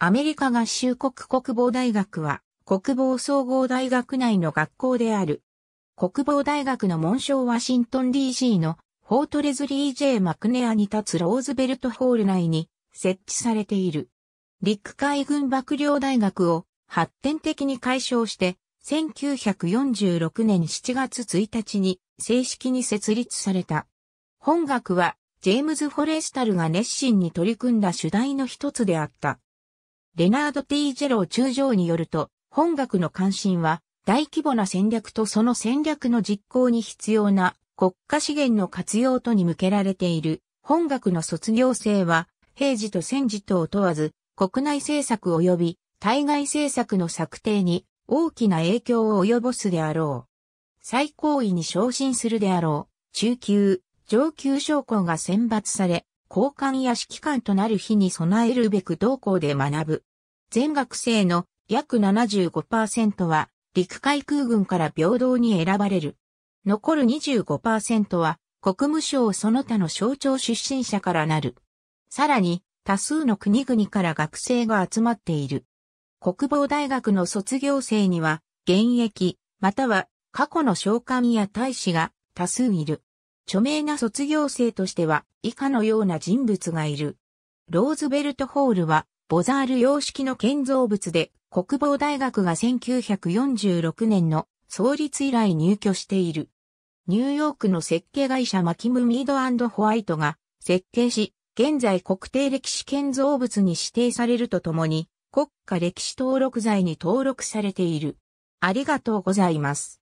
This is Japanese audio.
アメリカ合衆国国防大学は、国防総合大学内の学校である。国防大学の紋章ワシントン DC のフォートレズリー J マクネアに立つローズベルトホール内に設置されている。陸海軍幕僚大学を発展的に解消して、1946年7月1日に正式に設立された。本学は、ジェームズ・フォレスタルが熱心に取り組んだ主題の一つであった。レナード・ティージェロー中将によると、本学の関心は、大規模な戦略とその戦略の実行に必要な国家資源の活用とに向けられている。本学の卒業生は、平時と戦時とを問わず、国内政策及び対外政策の策定に大きな影響を及ぼすであろう。最高位に昇進するであろう。中級、上級将校が選抜され、交換や指揮官となる日に備えるべく同校で学ぶ。全学生の約75%は陸海空軍から平等に選ばれる。残る25%は国務省その他の省庁出身者からなる。さらに多数の国々から学生が集まっている。国防大学の卒業生には現役または過去の召喚や大使が多数いる。著名な卒業生としては以下のような人物がいる。ローズベルトホールはボザール様式の建造物で、国防大学が1946年の創立以来入居している。ニューヨークの設計会社マキム・ミードホワイトが設計し、現在国定歴史建造物に指定されるとともに、国家歴史登録財に登録されている。ありがとうございます。